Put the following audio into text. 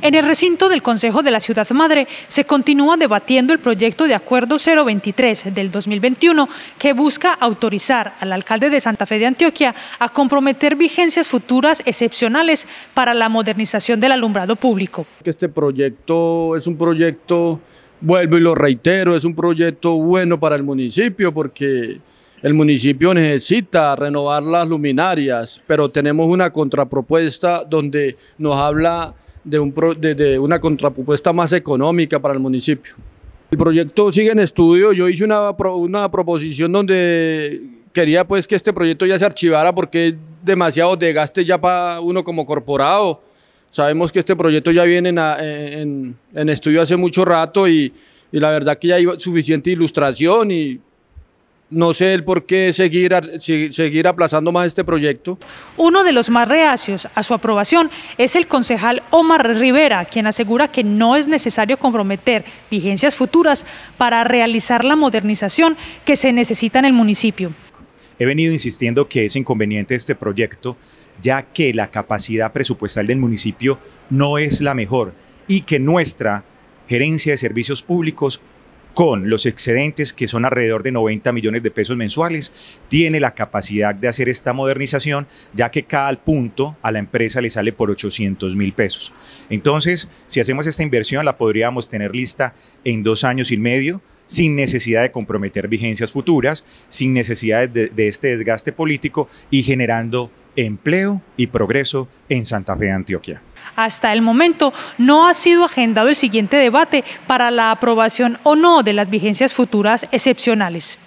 En el recinto del Consejo de la Ciudad Madre se continúa debatiendo el proyecto de Acuerdo 023 del 2021 que busca autorizar al alcalde de Santa Fe de Antioquia a comprometer vigencias futuras excepcionales para la modernización del alumbrado público. Este proyecto es un proyecto, vuelvo y lo reitero, es un proyecto bueno para el municipio porque el municipio necesita renovar las luminarias, pero tenemos una contrapropuesta donde nos habla de, una contrapropuesta más económica para el municipio. El proyecto sigue en estudio, yo hice una, una proposición donde quería pues que este proyecto ya se archivara porque es demasiado desgaste ya para uno como corporado. Sabemos que este proyecto ya viene en, estudio hace mucho rato y, y la verdad que ya hay suficiente ilustración y no sé el por qué seguir, seguir aplazando más este proyecto. Uno de los más reacios a su aprobación es el concejal Omar Rivera, quien asegura que no es necesario comprometer vigencias futuras para realizar la modernización que se necesita en el municipio. He venido insistiendo que es inconveniente este proyecto, ya que la capacidad presupuestal del municipio no es la mejor y que nuestra gerencia de servicios públicos con los excedentes que son alrededor de 90 millones de pesos mensuales, tiene la capacidad de hacer esta modernización, ya que cada punto a la empresa le sale por 800 mil pesos. Entonces, si hacemos esta inversión, la podríamos tener lista en dos años y medio sin necesidad de comprometer vigencias futuras, sin necesidad de, de este desgaste político y generando empleo y progreso en Santa Fe, Antioquia. Hasta el momento no ha sido agendado el siguiente debate para la aprobación o no de las vigencias futuras excepcionales.